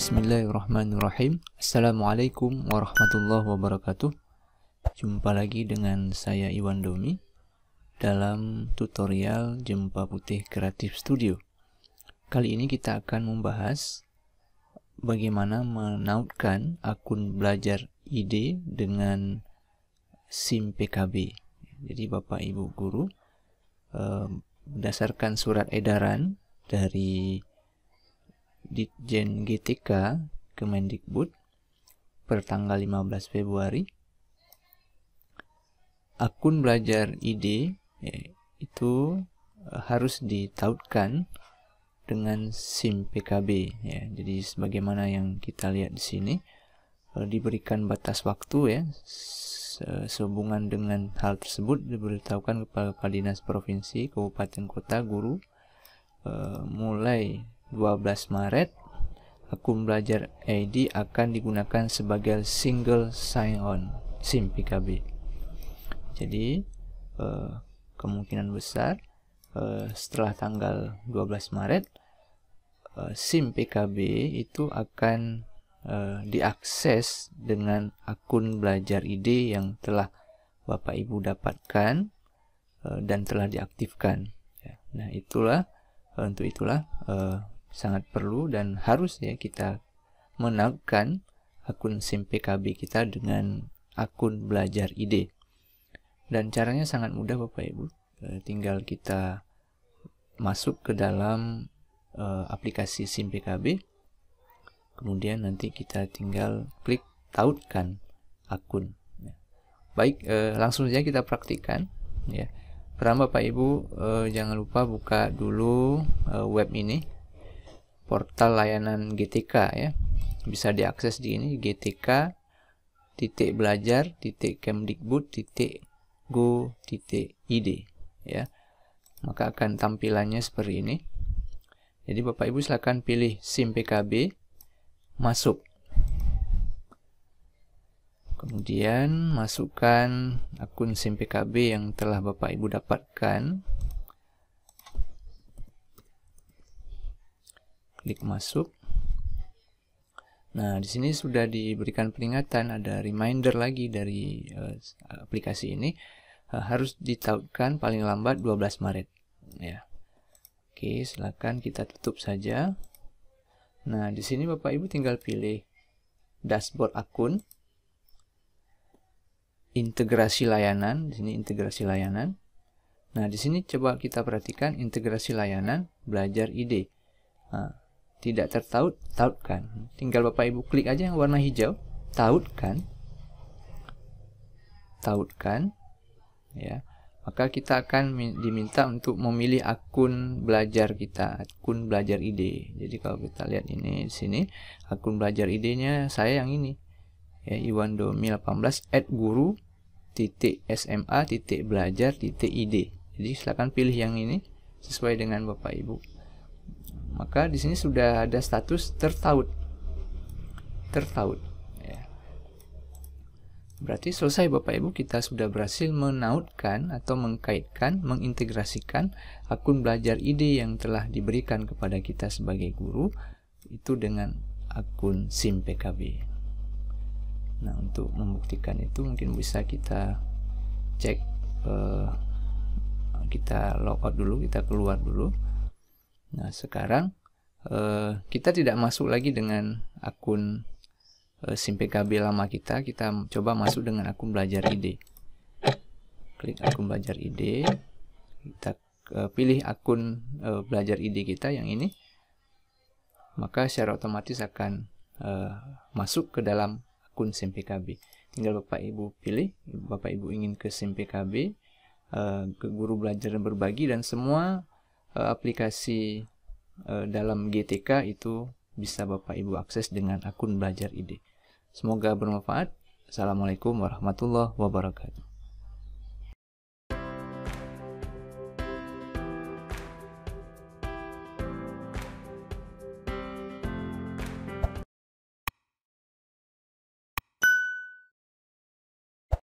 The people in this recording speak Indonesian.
Bismillahirrahmanirrahim Assalamualaikum warahmatullahi wabarakatuh Jumpa lagi dengan saya Iwan Domi Dalam tutorial Jempa Putih Kreatif Studio Kali ini kita akan membahas Bagaimana menautkan akun belajar ide dengan SIM PKB Jadi Bapak Ibu Guru eh, Berdasarkan surat edaran dari Ditjen GTK Kemendikbud per tanggal 15 Februari. Akun belajar ID ya, itu e, harus ditautkan dengan SIM PKB ya. Jadi sebagaimana yang kita lihat di sini e, diberikan batas waktu ya sehubungan dengan hal tersebut diberitahukan kepada kepala dinas provinsi, kabupaten, kota, guru e, mulai 12 Maret, akun belajar ID akan digunakan sebagai single sign-on SIM PKB. Jadi, eh, kemungkinan besar eh, setelah tanggal 12 Maret, eh, SIM PKB itu akan eh, diakses dengan akun belajar ID yang telah Bapak Ibu dapatkan eh, dan telah diaktifkan. Ya, nah, itulah eh, untuk itulah uh, sangat perlu dan harus ya kita menangkan akun SIM PKB kita dengan akun belajar ide. Dan caranya sangat mudah Bapak Ibu. Eh, tinggal kita masuk ke dalam e, aplikasi SIM PKB. Kemudian nanti kita tinggal klik tautkan akun. Ya. Baik, e, langsung saja kita praktikkan ya. Pertama Bapak Ibu e, jangan lupa buka dulu e, web ini portal layanan GTK ya. Bisa diakses di ini GTK titik belajar titik kemdikbud titik go titik id ya maka akan tampilannya seperti ini jadi bapak ibu silahkan pilih sim pkb masuk kemudian masukkan akun sim pkb yang telah bapak ibu dapatkan klik masuk. Nah, di sini sudah diberikan peringatan, ada reminder lagi dari uh, aplikasi ini uh, harus ditautkan paling lambat 12 Maret ya. Oke, silakan kita tutup saja. Nah, di sini Bapak Ibu tinggal pilih dashboard akun integrasi layanan, di sini integrasi layanan. Nah, di sini coba kita perhatikan integrasi layanan belajar ide. Nah, tidak tertaut, tautkan. Tinggal Bapak Ibu klik aja yang warna hijau, tautkan. Tautkan. Ya. Maka kita akan diminta untuk memilih akun belajar kita, akun belajar ide. Jadi kalau kita lihat ini di sini, akun belajar idenya saya yang ini. Ya, Iwan 2018 at guru titik SMA titik belajar titik ide. Jadi silakan pilih yang ini sesuai dengan Bapak Ibu maka di sini sudah ada status tertaut. Tertaut. Ya. Berarti selesai Bapak Ibu kita sudah berhasil menautkan atau mengkaitkan, mengintegrasikan akun belajar ide yang telah diberikan kepada kita sebagai guru itu dengan akun SIM PKB. Nah, untuk membuktikan itu mungkin bisa kita cek eh, kita logout dulu, kita keluar dulu. Nah, sekarang eh, kita tidak masuk lagi dengan akun eh, SimpKB lama kita. Kita coba masuk dengan akun belajar ide Klik akun belajar ide Kita eh, pilih akun eh, belajar ide kita yang ini. Maka secara otomatis akan eh, masuk ke dalam akun simpkb Tinggal Bapak Ibu pilih, Bapak Ibu ingin ke simpkb eh, ke guru belajar dan berbagi dan semua Eh, aplikasi eh, dalam GTK itu bisa Bapak Ibu akses dengan akun Belajar ID. Semoga bermanfaat. Assalamualaikum warahmatullahi wabarakatuh.